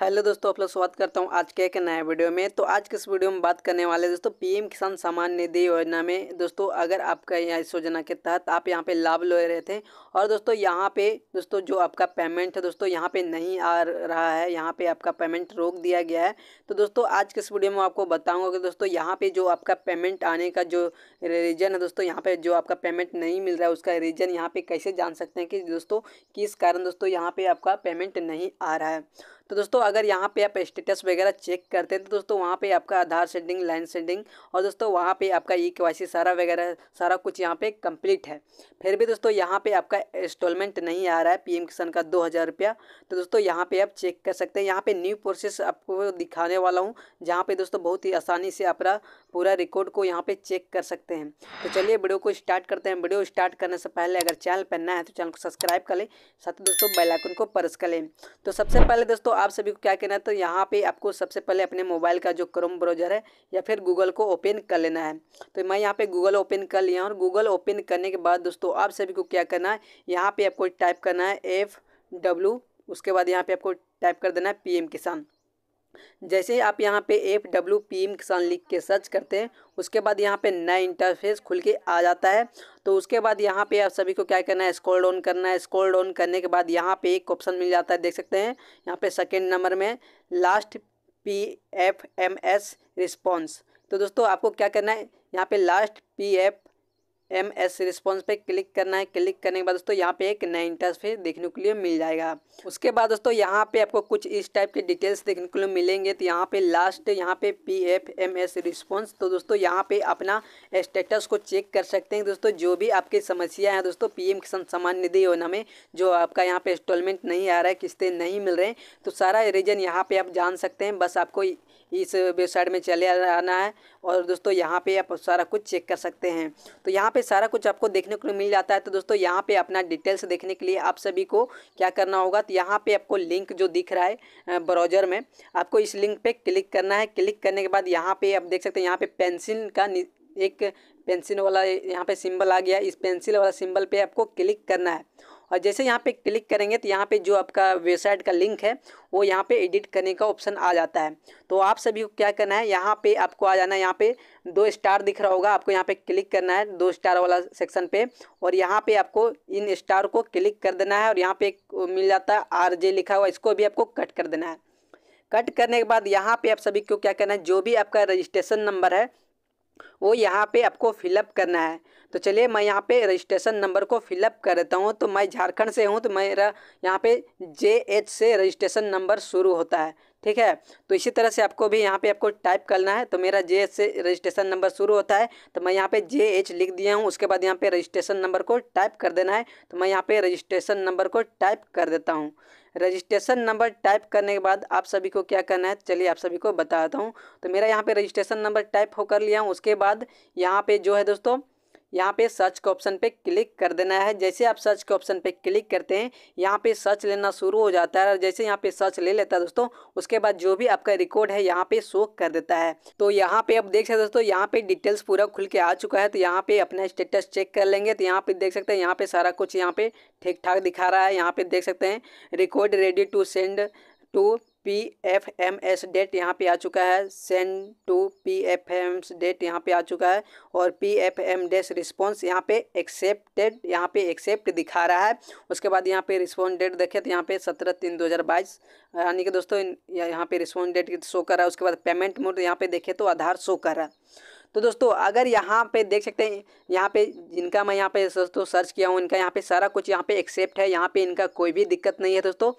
hello दोस्तों आप लोग स्वागत करता हूँ आज के एक नए वीडियो में तो आज के इस वीडियो में बात करने वाले दोस्तों पीएम किसान सम्मान निधि योजना में दोस्तों अगर आपका यहाँ इस योजना के तहत आप यहाँ पे लाभ ले रहे थे और दोस्तों यहाँ पे दोस्तों जो आपका पेमेंट है दोस्तों यहाँ पे नहीं आ रहा है यहाँ पर आपका पेमेंट रोक दिया गया है तो दोस्तों आज के इस वीडियो में आपको बताऊँगा कि दोस्तों यहाँ पर जो आपका पेमेंट आने का जो रीजन है दोस्तों यहाँ पर जो आपका पेमेंट नहीं मिल रहा है उसका रीजन यहाँ पर कैसे जान सकते हैं कि दोस्तों किस कारण दोस्तों यहाँ पर आपका पेमेंट नहीं आ रहा है तो दोस्तों अगर यहाँ पे आप स्टेटस वगैरह चेक करते हैं तो दोस्तों वहाँ पे आपका आधार सेंडिंग लाइन सेंडिंग और दोस्तों वहाँ पे आपका ई के सारा वगैरह सारा कुछ यहाँ पे कंप्लीट है फिर भी दोस्तों यहाँ पे आपका इंस्टॉलमेंट नहीं आ रहा है पीएम किसान का दो हज़ार रुपया तो दोस्तों यहाँ पे आप चेक कर सकते हैं यहाँ पर न्यू प्रोसेस आपको दिखाने वाला हूँ जहाँ पर दोस्तों बहुत ही आसानी से अपना पूरा रिकॉर्ड को यहाँ पर चेक कर सकते हैं तो चलिए वीडियो को स्टार्ट करते हैं वीडियो स्टार्ट करने से पहले अगर चैनल पर नया है तो चैनल को सब्सक्राइब कर लें साथ दोस्तों बेलाइकन को प्रेस कर लें तो सबसे पहले दोस्तों आप सभी को क्या कहना है तो यहाँ पे आपको सबसे पहले अपने मोबाइल का जो क्रोम ब्राउजर है या फिर गूगल को ओपन कर लेना है तो मैं यहाँ पे गूगल ओपन कर लिया और गूगल ओपन करने के बाद दोस्तों आप सभी को क्या करना है यहाँ पे आपको टाइप करना है एफ डब्ल्यू उसके बाद यहाँ पे आपको टाइप कर देना है पी किसान जैसे आप यहाँ पे एफ डब्ल्यू पी एम किसान लिख के सर्च करते हैं उसके बाद यहाँ पे नया इंटरफेस खुल के आ जाता है तो उसके बाद यहाँ पे आप सभी को क्या करना है स्क्रॉल डाउन करना है स्क्रॉल डाउन करने के बाद यहाँ पे एक ऑप्शन मिल जाता है देख सकते हैं यहाँ पे सेकेंड नंबर में last P F M S response तो दोस्तों आपको क्या करना है यहाँ पे last P F M S response पे क्लिक करना है क्लिक करने के बाद दोस्तों यहाँ पे एक नया इंटरफेस देखने के लिए मिल जाएगा उसके बाद दोस्तों यहाँ पे आपको कुछ इस टाइप के डिटेल्स देखने के लिए मिलेंगे तो यहाँ पे लास्ट यहाँ पे P F M S response तो दोस्तों यहाँ पे अपना स्टेटस को चेक कर सकते हैं दोस्तों जो भी आपकी समस्या है दोस्तों पी एम किसान सम्मान निधि योजना में जो आपका यहाँ पर इंस्टॉलमेंट नहीं आ रहा है किस्तें नहीं मिल रहे हैं तो सारा रीजन यहाँ पर आप जान सकते हैं बस आपको इस वेबसाइट में चले आना है और दोस्तों यहाँ पर आप सारा कुछ चेक कर सकते हैं तो यहाँ पे सारा कुछ आपको देखने को मिल जाता है तो दोस्तों यहाँ पे अपना डिटेल्स देखने के लिए आप सभी को क्या करना होगा तो यहाँ पे आपको लिंक जो दिख रहा है ब्राउजर में आपको इस लिंक पे क्लिक करना है क्लिक करने के बाद यहाँ पे आप देख सकते हैं यहाँ पे पेंसिल का एक पेंसिल वाला यहाँ पे सिंबल आ गया इस पेंसिल वाला सिंबल पे आपको क्लिक करना है और जैसे यहाँ पे क्लिक करेंगे तो यहाँ पे जो आपका वेबसाइट का लिंक है वो यहाँ पे एडिट करने का ऑप्शन आ जाता है तो आप सभी को क्या करना है यहाँ पे आपको आ जाना है यहाँ पे दो स्टार दिख रहा होगा आपको यहाँ पे क्लिक करना है दो स्टार वाला सेक्शन पे और यहाँ पे आपको इन स्टार को क्लिक कर देना है और यहाँ पे मिल जाता है आर लिखा हुआ इसको भी आपको कट कर देना है कट करने के बाद यहाँ पे आप सभी को क्या करना है जो भी आपका रजिस्ट्रेशन नंबर है वो यहाँ पे आपको फिलअप करना है तो चलिए मैं यहाँ पे रजिस्ट्रेशन नंबर को फिलअप करता हूँ तो मैं झारखंड से हूँ तो मेरा यहाँ पे जे एच से रजिस्ट्रेशन नंबर शुरू होता है ठीक है तो इसी तरह से आपको भी यहाँ पे आपको टाइप करना है तो मेरा जे से रजिस्ट्रेशन नंबर शुरू होता है तो मैं यहाँ पे जे एच लिख दिया हूँ उसके बाद यहाँ पे रजिस्ट्रेशन नंबर को टाइप कर देना है तो मैं यहाँ पे रजिस्ट्रेशन नंबर को टाइप कर देता हूँ रजिस्ट्रेशन नंबर टाइप करने के बाद आप सभी को क्या करना है चलिए आप सभी को बताता हूँ तो मेरा यहाँ पे रजिस्ट्रेशन नंबर टाइप होकर लिया हूँ उसके बाद यहाँ पे जो है दोस्तों यहाँ पे सर्च के ऑप्शन पे क्लिक कर देना है जैसे आप सर्च के ऑप्शन पे क्लिक करते हैं यहाँ पे सर्च लेना शुरू हो जाता है और जैसे यहाँ पे सर्च ले लेता है दोस्तों उसके बाद जो भी आपका रिकॉर्ड है यहाँ पे शो कर देता है तो यहाँ पे आप देख सकते हैं दोस्तों यहाँ पे डिटेल्स पूरा खुल के आ चुका है तो यहाँ पे अपना स्टेटस चेक कर लेंगे तो यहाँ पे देख सकते हैं यहाँ पे सारा कुछ यहाँ पे ठीक ठाक दिखा रहा है यहाँ पे देख सकते हैं record ready to send to P F M S date यहाँ पे आ चुका है send to P F M date यहाँ पे आ चुका है और P F M S response यहाँ पे एक्सेप्टेड यहाँ पे एक्सेप्ट दिखा रहा है उसके बाद यहाँ पे रिस्पॉन्स डेट देखे तो यहाँ पे सत्रह तीन दो हज़ार बाईस यानी कि दोस्तों यहाँ पे रिस्पॉन्स डेट शो कर रहा है उसके बाद पेमेंट मोड यहाँ पे देखे तो आधार शो कर रहा है तो दोस्तों अगर यहाँ पे देख सकते हैं यहाँ पे इनका मैं यहाँ पे दोस्तों सर्च किया हूँ इनका यहाँ पे सारा कुछ यहाँ पे एक्सेप्ट है यहाँ पे इनका कोई भी दिक्कत नहीं है दोस्तों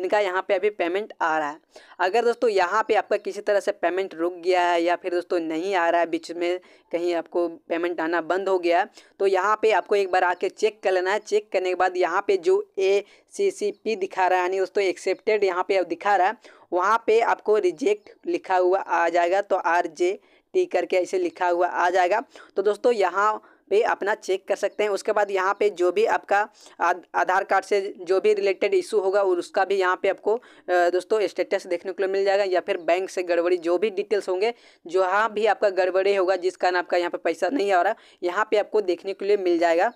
इनका यहाँ पे अभी पेमेंट आ रहा है अगर दोस्तों यहाँ पे आपका किसी तरह से पेमेंट रुक गया है या फिर दोस्तों नहीं आ रहा है बीच में कहीं आपको पेमेंट आना बंद हो गया है तो यहाँ पर आपको एक बार आके चेक कर लेना है चेक करने के बाद यहाँ पर जो ए सी सी पी दिखा रहा है यानी दोस्तों एक्सेप्टेड यहाँ पर दिखा रहा है वहाँ पर आपको रिजेक्ट लिखा हुआ आ जाएगा तो आर जे टी करके ऐसे लिखा हुआ आ जाएगा तो दोस्तों यहाँ पे अपना चेक कर सकते हैं उसके बाद यहाँ पे जो भी आपका आधार कार्ड से जो भी रिलेटेड इशू होगा और उसका भी यहाँ पे आपको दोस्तों स्टेटस देखने को मिल जाएगा या फिर बैंक से गड़बड़ी जो भी डिटेल्स होंगे जहाँ भी आपका गड़बड़ी होगा जिस कारण आपका यहाँ पे पैसा नहीं आ रहा यहाँ पे आपको देखने के लिए मिल जाएगा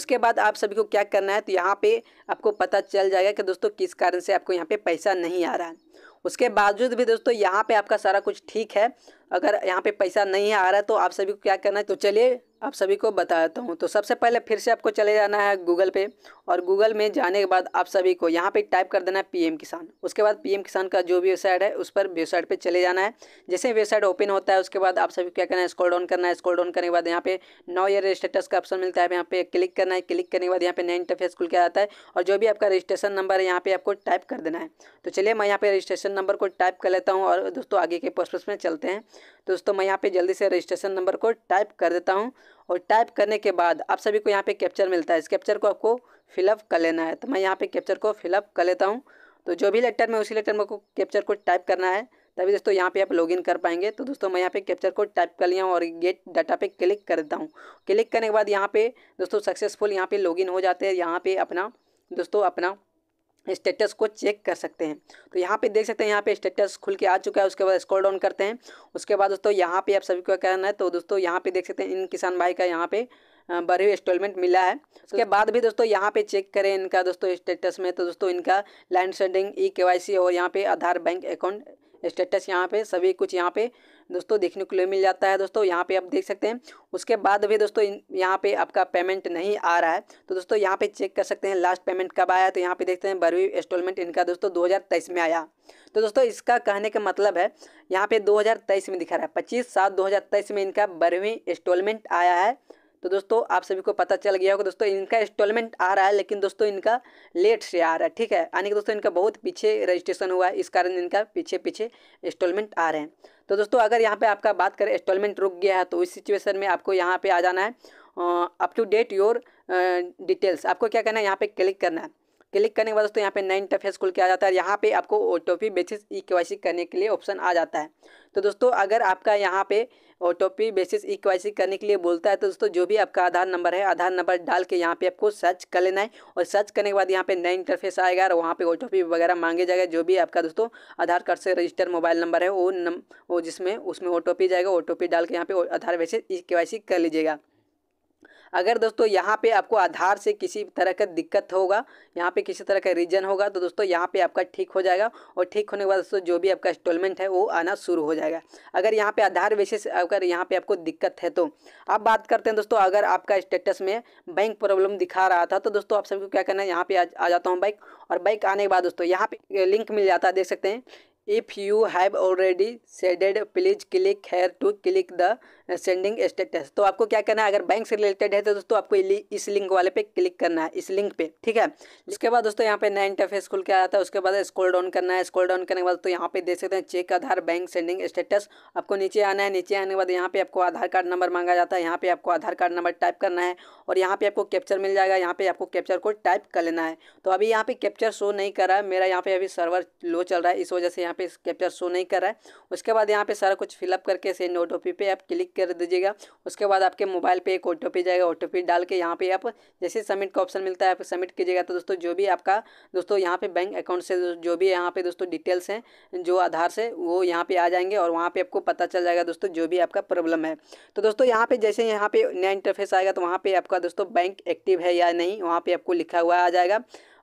उसके बाद आप सभी को क्या करना है तो यहाँ पे आपको पता चल जाएगा कि दोस्तों किस कारण से आपको यहाँ पे पैसा नहीं आ रहा है उसके बावजूद भी दोस्तों यहाँ पे आपका सारा कुछ ठीक है अगर यहाँ पे पैसा नहीं आ रहा है तो आप सभी को क्या करना है तो चलिए आप सभी को बताता हूँ तो सबसे पहले फिर से आपको चले जाना है गूगल पे और गूगल में जाने के बाद आप सभी को यहाँ पे टाइप कर देना है पीएम किसान उसके बाद पीएम किसान का जो भी वेबसाइट है उस पर वेबसाइट पे चले जाना है जैसे वेबसाइट ओपन होता है उसके बाद आप सभी को क्या करना है स्कोल डाउन करना है स्कोल डाउन करने के बाद यहाँ पे नौ ईयर स्टेटस का ऑप्शन मिलता है यहाँ पे क्लिक करना है क्लिक करने के बाद यहाँ पे नया इंटरफेस खुल के आता है और जो भी आपका रजिस्ट्रेशन नंबर है यहाँ पे आपको टाइप कर देना है तो चलिए मैं यहाँ पे रजिस्ट्रेशन नंबर को टाइप कर लेता हूँ और दोस्तों आगे के प्रोसेस में चलते हैं दोस्तों मैं यहाँ पे जल्दी से रजिस्ट्रेशन नंबर को टाइप कर देता हूँ और टाइप करने के बाद आप सभी को यहाँ पे कैप्चर मिलता है इस कैप्चर को आपको फिलअप कर लेना है तो मैं यहाँ पे कैप्चर को फिलअप कर लेता हूँ तो जो भी लेटर में उसी लेटर में को कैप्चर को टाइप करना है तभी दोस्तों यहाँ पे आप लॉगिन कर पाएंगे तो दोस्तों मैं यहाँ पे कैप्चर को टाइप कर लिया हूँ और गेट डाटा पे क्लिक कर देता हूँ क्लिक करने के बाद यहाँ पे दोस्तों सक्सेसफुल यहाँ पे लॉगिन हो जाते हैं यहाँ पे अपना दोस्तों अपना स्टेटस को चेक कर सकते हैं तो यहाँ पे देख सकते हैं यहाँ पे स्टेटस खुल के आ चुका है उसके बाद स्क्रॉल डाउन करते हैं उसके बाद दोस्तों यहाँ पे आप सभी को कहना है तो दोस्तों यहाँ पे देख सकते हैं इन किसान भाई का यहाँ पे बढ़ी इंस्टॉलमेंट मिला है उसके बाद भी दोस्तों यहाँ पे चेक करें इनका दोस्तों स्टेटस में तो दोस्तों इनका लैंड सेंडिंग ई के और यहाँ पे आधार बैंक अकाउंट स्टेटस यहाँ पे सभी कुछ यहाँ पे दोस्तों देखने को मिल जाता है दोस्तों यहाँ पे आप देख सकते हैं उसके बाद भी दोस्तों यहाँ पे आपका पेमेंट नहीं आ रहा है तो दोस्तों यहाँ पे चेक कर सकते हैं लास्ट पेमेंट कब आया तो यहाँ पे देखते हैं बरवी इंस्टॉलमेंट इनका दोस्तों दो में आया तो दोस्तों इसका कहने का मतलब है यहाँ पे दो में दिखा रहा है पच्चीस सात दो में इनका बारहवीं इंस्टॉलमेंट आया है तो दोस्तों आप सभी को पता चल गया होगा दोस्तों इनका इंस्टॉलमेंट आ रहा है लेकिन दोस्तों इनका लेट से आ रहा है ठीक है यानी कि दोस्तों इनका बहुत पीछे रजिस्ट्रेशन हुआ है इस कारण इनका पीछे पीछे इंस्टॉलमेंट आ रहे हैं तो दोस्तों अगर यहाँ पे आपका बात करें इंस्टॉलमेंट रुक गया है तो इस सिचुएसन में आपको यहाँ पर आ जाना है up to date your details आपको क्या करना है यहाँ पे क्लिक करना है क्लिक करने के बाद दोस्तों यहाँ पे नाइन इंटरफेस खुल के आ जाता है यहाँ पे आपको ओ बेसिस ई के करने के लिए ऑप्शन आ जाता है तो दोस्तों अगर आपका यहाँ पे टो पी बेसिस ई e करने के लिए बोलता है तो दोस्तों जो भी आपका आधार नंबर है आधार नंबर डाल के यहाँ पे आपको सर्च कर लेना है और सर्च करने के बाद यहाँ पे नया इंटरफेस आएगा और वहाँ पे ओ वगैरह मांगे जाएगा जो भी आपका दोस्तों आधार कार्ड से रजिस्टर मोबाइल नंबर है वो नम वो जिसमें उसमें ओ जाएगा ओ डाल के यहाँ पे आधार बेसिस ई e के कर लीजिएगा अगर दोस्तों यहाँ पे आपको आधार से किसी तरह का दिक्कत होगा यहाँ पे किसी तरह का रीजन होगा तो दोस्तों यहाँ पे आपका ठीक हो जाएगा और ठीक होने के बाद दोस्तों जो भी आपका इंस्टॉलमेंट है वो आना शुरू हो जाएगा अगर यहाँ पे आधार विशेष अगर यहाँ पे आपको दिक्कत है तो अब बात करते हैं दोस्तों अगर आपका स्टेटस में बैंक प्रॉब्लम दिखा रहा था तो दोस्तों आप सबको क्या करना है यहाँ पे आ, आ जाता हूँ बाइक और बाइक आने के बाद दोस्तों यहाँ पे लिंक मिल जाता है देख सकते हैं If you have already seeded please click here to click the sending status तो आपको क्या करना है अगर बैंक से रिलेटेड है तो दोस्तों आपको इस लिंक वाले पे क्लिक करना है इस लिंक पे ठीक है इसके बाद दोस्तों यहाँ पे नया इंटरफेस खुल के आता है उसके बाद स्क्रॉल डाउन करना है स्क्रॉल डाउन करने के बाद तो यहाँ पे देख सकते हैं check Aadhaar bank sending status आपको नीचे आना है नीचे आने के बाद यहाँ पे आपको आधार कार्ड नंबर मांगा जाता है यहाँ पे आपको आधार कार्ड नंबर टाइप करना है और यहाँ पे आपको कैप्चर मिल जाएगा यहाँ पे आपको कैप्चर को टाइप कर लेना है तो अभी यहाँ पे कैप्चर शो नहीं कर रहा है मेरा यहाँ पे अभी सर्वर लो चल रहा है इस वजह से यहाँ यहाँ पे कैप्चर शो नहीं कर रहा है उसके बाद यहाँ पे सारा कुछ फिलअप करके सेंड ओ पे आप क्लिक कर दीजिएगा उसके बाद आपके मोबाइल पे एक ओ जाएगा ओ डाल के यहाँ पे आप जैसे सबमिट का ऑप्शन मिलता है आप सबमिट कीजिएगा तो दोस्तों जो भी आपका दोस्तों यहाँ पे बैंक अकाउंट से जो भी यहाँ पे दोस्तों डिटेल्स हैं जो आधार से वो यहाँ पे आ जाएंगे और वहाँ पे आपको पता चल जाएगा दोस्तों जो भी आपका प्रॉब्लम है तो दोस्तों यहाँ पे जैसे यहाँ पे नया इंटरफेस आएगा तो वहाँ पे आपका दोस्तों बैंक एक्टिव है या नहीं वहाँ पे आपको लिखा हुआ आ जाएगा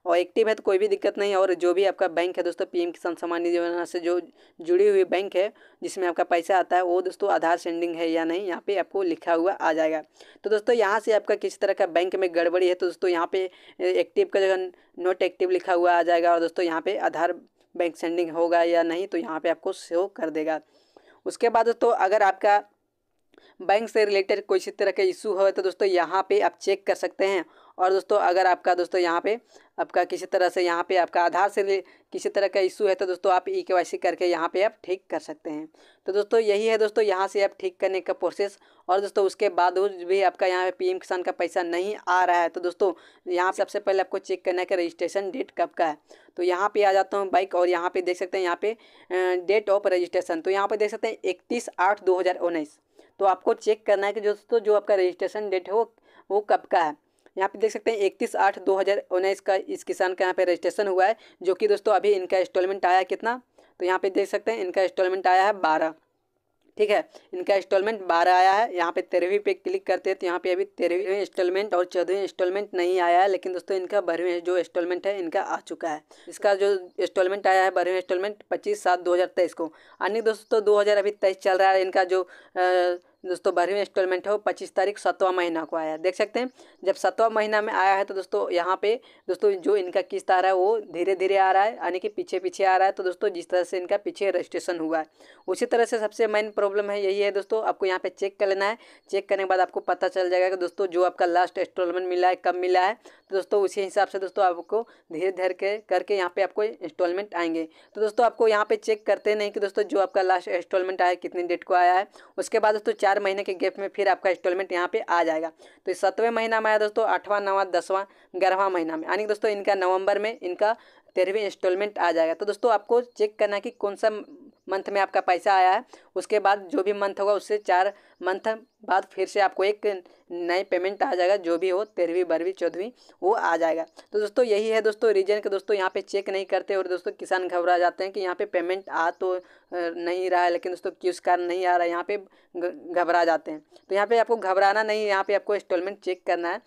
और एक्टिव है तो कोई भी दिक्कत नहीं है और जो भी आपका बैंक है दोस्तों पीएम किसान सम्मान निधि योजना से जो जुड़ी हुई बैंक है जिसमें आपका पैसा आता है वो दोस्तों आधार सेंडिंग है या नहीं यहाँ पे आपको लिखा हुआ आ जाएगा तो दोस्तों यहाँ से आपका किसी तरह का बैंक में गड़बड़ी है तो दोस्तों यहाँ पे एक्टिव का जगह नोट एक्टिव लिखा हुआ आ जाएगा और दोस्तों यहाँ पे आधार बैंक सेंडिंग होगा या नहीं तो यहाँ पे आपको शो कर देगा उसके बाद दोस्तों अगर आपका बैंक से रिलेटेड कोई तरह का इशू हो तो दोस्तों यहाँ पे आप चेक कर सकते हैं और दोस्तों अगर आपका दोस्तों यहाँ पे आपका किसी तरह से यहाँ पे आपका आधार से किसी तरह का इशू है तो दोस्तों आप ई e के करके यहाँ पे आप ठीक कर सकते हैं तो दोस्तों यही है दोस्तों यहाँ से आप ठीक करने का प्रोसेस और दोस्तों उसके बाद भी आपका यहाँ पे पीएम किसान का पैसा नहीं आ रहा है तो दोस्तों यहाँ सबसे पहले आपको चेक करना है कि रजिस्ट्रेशन डेट कब का है तो यहाँ पर आ जाता हूँ बाइक और यहाँ पर देख सकते हैं यहाँ पे डेट ऑफ रजिस्ट्रेशन तो यहाँ पर देख सकते हैं इकतीस आठ दो तो आपको चेक करना है कि दोस्तों जो आपका रजिस्ट्रेशन डेट वो वो कब का है यहाँ पे देख सकते हैं इकतीस आठ दो हज़ार उन्नीस का इस किसान का यहाँ पे रजिस्ट्रेशन हुआ है जो कि दोस्तों अभी इनका इंस्टॉलमेंट आया कितना तो यहाँ पे देख सकते हैं इनका इंस्टॉलमेंट आया है बारह ठीक है इनका इंस्टॉलमेंट बारह आया है यहाँ पे तेरहवीं पे क्लिक करते हैं तो यहाँ पे अभी तेरहवीं इंस्टॉलमेंट और चौदहवीं इंस्टॉलमेंट नहीं आया है लेकिन दोस्तों इनका बारहवीं जो इंस्टॉलमेंट है इनका आ चुका है इसका जो इंस्टॉलमेंट आया है बारहवीं इंस्टॉलमेंट पच्चीस सात दो हज़ार तेईस को अन्य दोस्तों दो हज़ार अभी तेईस चल रहा है इनका जो आ, दोस्तों बारहवीं इंस्टॉलमेंट है वो पच्चीस तारीख सातवां महीना को आया देख सकते हैं जब सतवा महीना में आया है तो दोस्तों यहाँ पे दोस्तों जो इनका किस्त आ रहा है वो धीरे धीरे आ रहा है यानी कि पीछे पीछे आ रहा है तो दोस्तों जिस तरह से इनका पीछे रजिस्ट्रेशन हुआ है उसी तरह से सबसे मेन प्रॉब्लम है यही है दोस्तों आपको यहाँ पे चेक कर लेना है चेक करने के बाद आपको पता चल जाएगा कि दोस्तों जो आपका लास्ट इंस्टॉलमेंट मिला है कब मिला है तो दोस्तों उसी हिसाब से दोस्तों आपको धीरे धीरे के करके यहाँ पे आपको इंस्टॉलमेंट आएंगे तो दोस्तों आपको यहाँ पे चेक करते नहीं कि दोस्तों जो आपका लास्ट इंस्टॉलमेंट आया कितनी डेट को आया है उसके बाद दोस्तों चार महीने के गैप में फिर आपका इंस्टॉलमेंट यहाँ पे आ जाएगा तो सतवें महीना में आया दोस्तों आठवां नवा दसवां ग्यारहवां महीना में यानी दोस्तों इनका नवंबर में इनका तेरहवीं इंस्टॉलमेंट आ जाएगा तो दोस्तों आपको चेक करना है कि कौन सा मंथ में आपका पैसा आया है उसके बाद जो भी मंथ होगा उससे चार मंथ बाद फिर से आपको एक नई पेमेंट आ जाएगा जो भी हो तेरहवीं बारहवीं चौदहवीं वो आ जाएगा तो दोस्तों यही है दोस्तों रीजन के दोस्तों यहाँ पे चेक नहीं करते और दोस्तों किसान घबरा जाते हैं कि यहाँ पे पेमेंट आ तो नहीं रहा है लेकिन दोस्तों किस कारण नहीं आ रहा है यहाँ पर घबरा जाते हैं तो यहाँ पर आपको घबराना नहीं यहाँ पर आपको इंस्टॉलमेंट चेक करना है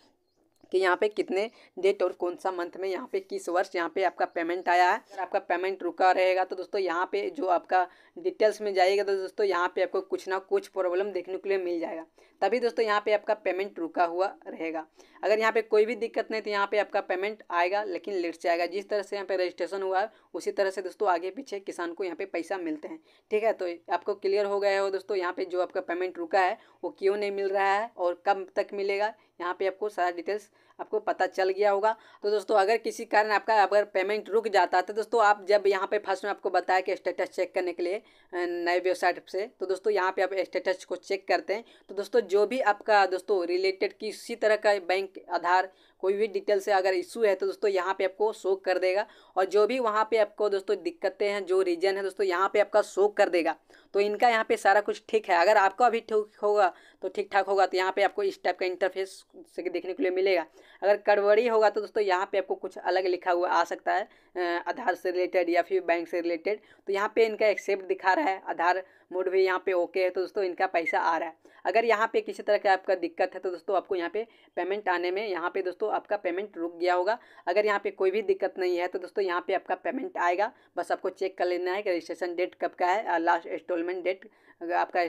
कि यहाँ पे कितने डेट और कौन सा मंथ में यहाँ पे किस वर्ष यहाँ पे आपका पेमेंट आया है अगर आपका पेमेंट रुका रहेगा तो दोस्तों यहाँ पे जो आपका डिटेल्स में जाएगा तो दोस्तों यहाँ पे आपको कुछ ना कुछ प्रॉब्लम देखने के लिए मिल जाएगा तभी दोस्तों यहाँ पे आपका पेमेंट रुका हुआ रहेगा अगर यहाँ पे कोई भी दिक्कत नहीं तो यहाँ पे आपका पेमेंट आएगा लेकिन लेट से आएगा जिस तरह से यहाँ पे रजिस्ट्रेशन हुआ है उसी तरह से दोस्तों आगे पीछे किसान को यहाँ पे पैसा मिलते हैं ठीक है तो आपको क्लियर हो गया हो दोस्तों यहाँ पे जो आपका पेमेंट रुका है वो क्यों नहीं मिल रहा है और कब तक मिलेगा यहाँ पे आपको सारा डिटेल्स आपको पता चल गया होगा तो दोस्तों अगर किसी कारण आपका अगर पेमेंट रुक जाता है तो दोस्तों आप जब यहाँ पे फर्स्ट में आपको बताया कि स्टेटस चेक करने के लिए नए वेबसाइट से तो दोस्तों यहाँ पे आप स्टेटस को चेक करते हैं तो दोस्तों जो भी आपका दोस्तों रिलेटेड किसी तरह का बैंक आधार कोई भी डिटेल से अगर इशू है तो दोस्तों यहाँ पे आपको शो कर देगा और जो भी वहाँ पे आपको दोस्तों दिक्कतें हैं जो रीजन है दोस्तों यहाँ पे आपका शो कर देगा तो इनका यहाँ पे सारा कुछ ठीक है अगर आपका भी ठीक होगा तो ठीक ठाक होगा तो यहाँ पे आपको इस टाइप का इंटरफेस देखने के लिए मिलेगा अगर गड़बड़ी होगा तो दोस्तों यहाँ पे आपको कुछ अलग लिखा हुआ आ सकता है आधार से रिलेटेड या फिर बैंक से रिलेटेड तो यहाँ पे इनका एक्सेप्ट दिखा रहा है आधार मूड भी यहाँ पे ओके है तो दोस्तों इनका पैसा आ रहा है अगर यहाँ पे किसी तरह का आपका दिक्कत है तो दोस्तों आपको यहाँ पे पेमेंट आने में यहाँ पे दोस्तों आपका पेमेंट रुक गया होगा अगर यहाँ पे कोई भी दिक्कत नहीं है तो दोस्तों यहाँ पे आपका पेमेंट आएगा बस आपको चेक कर लेना है कि रजिस्ट्रेशन डेट कब का है लास्ट इंस्टॉलमेंट डेट आपका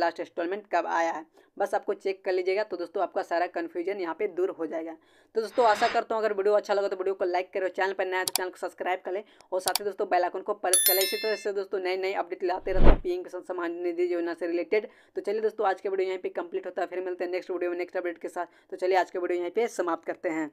लास्ट इंस्टॉलमेंट कब आया है बस आपको चेक कर लीजिएगा तो दोस्तों आपका सारा कन्फ्यूजन यहाँ पे दूर हो जाएगा तो दोस्तों आशा करता हूँ अगर वीडियो अच्छा लगा तो वीडियो को लाइक करो चैनल पर नया तो चैनल को सब्सक्राइब करें और साथ ही दोस्तों बेलाइकन को प्रेस करें इसी तरह से दोस्तों नए नए अपडेट लाते रहते हैं पीएम सम्मान निधि योजना से रिलेटेड तो चलिए दोस्तों आज के वीडियो यहाँ पे कंप्लीट होता है फिर मिलते हैं नेक्स्ट वीडियो में नेक्स्ट अपडेट के साथ तो चलिए आज के वीडियो यहाँ पे समाप्त करते हैं